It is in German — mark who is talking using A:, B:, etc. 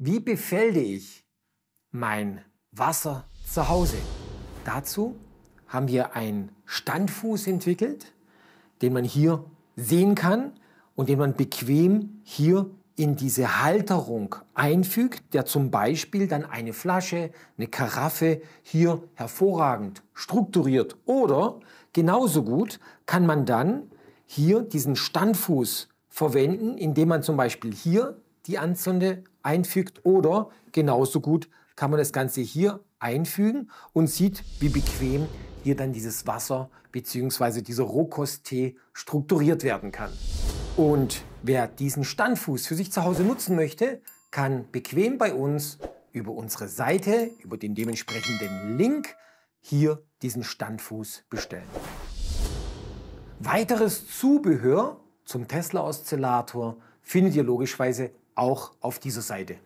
A: Wie befelde ich mein Wasser zu Hause? Dazu haben wir einen Standfuß entwickelt, den man hier sehen kann und den man bequem hier in diese Halterung einfügt, der zum Beispiel dann eine Flasche, eine Karaffe hier hervorragend strukturiert. Oder genauso gut kann man dann hier diesen Standfuß verwenden, indem man zum Beispiel hier die Anzünde einfügt oder genauso gut kann man das Ganze hier einfügen und sieht, wie bequem hier dann dieses Wasser bzw. dieser Rohkosttee strukturiert werden kann. Und wer diesen Standfuß für sich zu Hause nutzen möchte, kann bequem bei uns über unsere Seite, über den dementsprechenden Link, hier diesen Standfuß bestellen. Weiteres Zubehör zum Tesla-Oszillator findet ihr logischerweise auch auf dieser Seite.